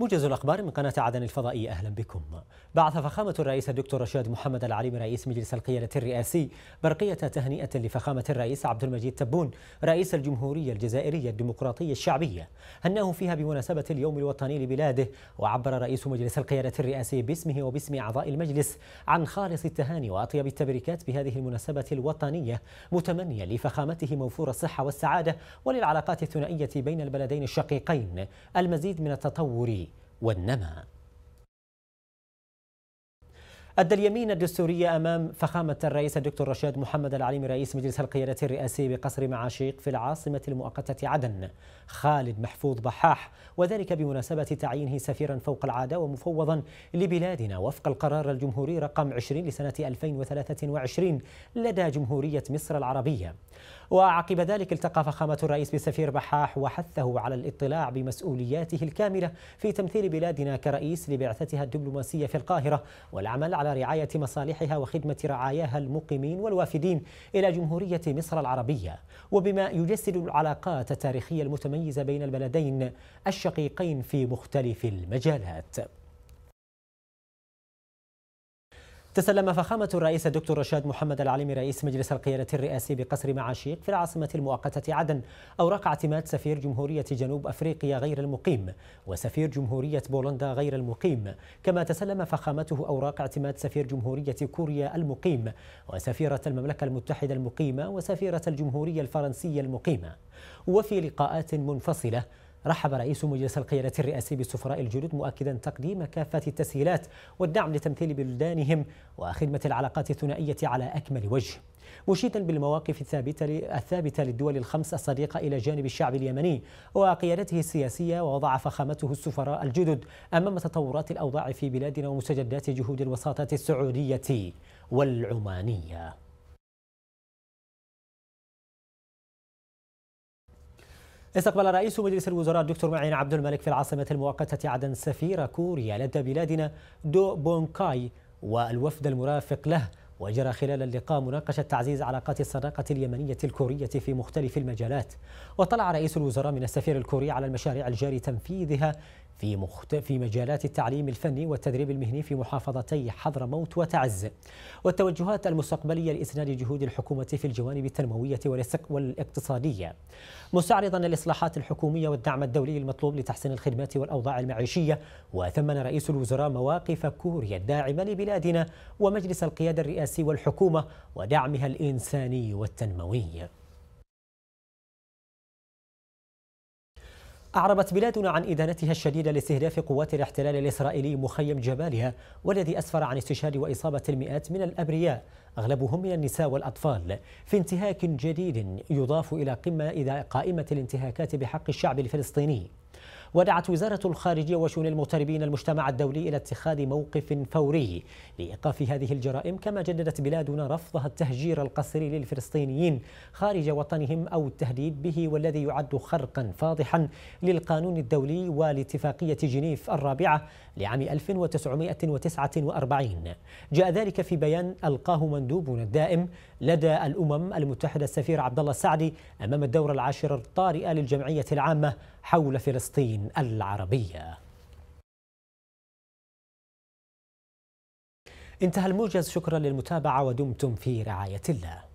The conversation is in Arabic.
موجز الأخبار من قناة عدن الفضائية أهلا بكم بعث فخامة الرئيس الدكتور رشاد محمد العليم رئيس مجلس القيادة الرئاسي برقية تهنئة لفخامة الرئيس عبد المجيد تبون رئيس الجمهورية الجزائرية الديمقراطية الشعبية هناه فيها بمناسبة اليوم الوطني لبلاده وعبر رئيس مجلس القيادة الرئاسي باسمه وباسم أعضاء المجلس عن خالص التهاني وأطيب التبريكات بهذه المناسبة الوطنية متمنيا لفخامته موفور الصحة والسعادة وللعلاقات الثنائية بين البلدين الشقيقين المزيد من التطور والنمى أدى اليمين الدستورية أمام فخامة الرئيس الدكتور رشاد محمد العليمي رئيس مجلس القيادة الرئاسي بقصر معاشيق في العاصمة المؤقتة عدن خالد محفوظ بحاح وذلك بمناسبة تعيينه سفيرا فوق العادة ومفوضا لبلادنا وفق القرار الجمهوري رقم 20 لسنة 2023 لدى جمهورية مصر العربية وعقب ذلك التقى فخامة الرئيس بالسفير بحاح وحثه على الاطلاع بمسؤولياته الكاملة في تمثيل بلادنا كرئيس لبعثتها الدبلوماسية في القاهرة والعمل على على رعاية مصالحها وخدمة رعاياها المقيمين والوافدين إلى جمهورية مصر العربية وبما يجسد العلاقات التاريخية المتميزة بين البلدين الشقيقين في مختلف المجالات تسلم فخامة الرئيس الدكتور رشاد محمد العليمي رئيس مجلس القيادة الرئاسي بقصر معاشيق في العاصمة المؤقتة عدن أوراق اعتماد سفير جمهورية جنوب أفريقيا غير المقيم وسفير جمهورية بولندا غير المقيم كما تسلم فخامته أوراق اعتماد سفير جمهورية كوريا المقيم وسفيرة المملكة المتحدة المقيمة وسفيرة الجمهورية الفرنسية المقيمة وفي لقاءات منفصلة رحب رئيس مجلس القيادة الرئاسي بالسفراء الجدد مؤكدا تقديم كافة التسهيلات والدعم لتمثيل بلدانهم وخدمة العلاقات الثنائية على أكمل وجه مشيدا بالمواقف الثابتة الثابتة للدول الخمس الصديقة إلى جانب الشعب اليمني وقيادته السياسية ووضع فخامته السفراء الجدد أمام تطورات الأوضاع في بلادنا ومستجدات جهود الوساطة السعودية والعمانية استقبل رئيس مجلس الوزراء الدكتور معين عبد الملك في العاصمة المؤقتة عدن سفير كوريا لدى بلادنا دو بونكاي والوفد المرافق له وجرى خلال اللقاء مناقشة تعزيز علاقات الصداقة اليمنية الكورية في مختلف المجالات وطلع رئيس الوزراء من السفير الكوري على المشاريع الجاري تنفيذها في, مخت... في مجالات التعليم الفني والتدريب المهني في محافظتي حضرموت وتعز والتوجهات المستقبلية لإسناد جهود الحكومة في الجوانب التنموية والاقتصادية مستعرضا الإصلاحات الحكومية والدعم الدولي المطلوب لتحسين الخدمات والأوضاع المعيشية وثمن رئيس الوزراء مواقف كوريا الداعمة لبلادنا ومجلس القيادة الرئاسي السياسي والحكومة ودعمها الإنساني والتنموي أعربت بلادنا عن إدانتها الشديدة لاستهداف قوات الاحتلال الإسرائيلي مخيم جباليا والذي أسفر عن استشهاد وإصابة المئات من الأبرياء أغلبهم من النساء والأطفال في انتهاك جديد يضاف إلى قمة إذا قائمة الانتهاكات بحق الشعب الفلسطيني ودعت وزارة الخارجية وشؤون المغتربين المجتمع الدولي إلى اتخاذ موقف فوري لإيقاف هذه الجرائم كما جددت بلادنا رفضها التهجير القسري للفلسطينيين خارج وطنهم أو التهديد به والذي يعد خرقا فاضحا للقانون الدولي ولاتفاقية جنيف الرابعة لعام 1949 جاء ذلك في بيان ألقاه مندوبنا الدائم لدى الأمم المتحدة السفير عبد الله السعدي أمام الدورة العاشرة الطارئة للجمعية العامة حول فلسطين العربية انتهى الموجز شكرا للمتابعة ودمتم في رعاية الله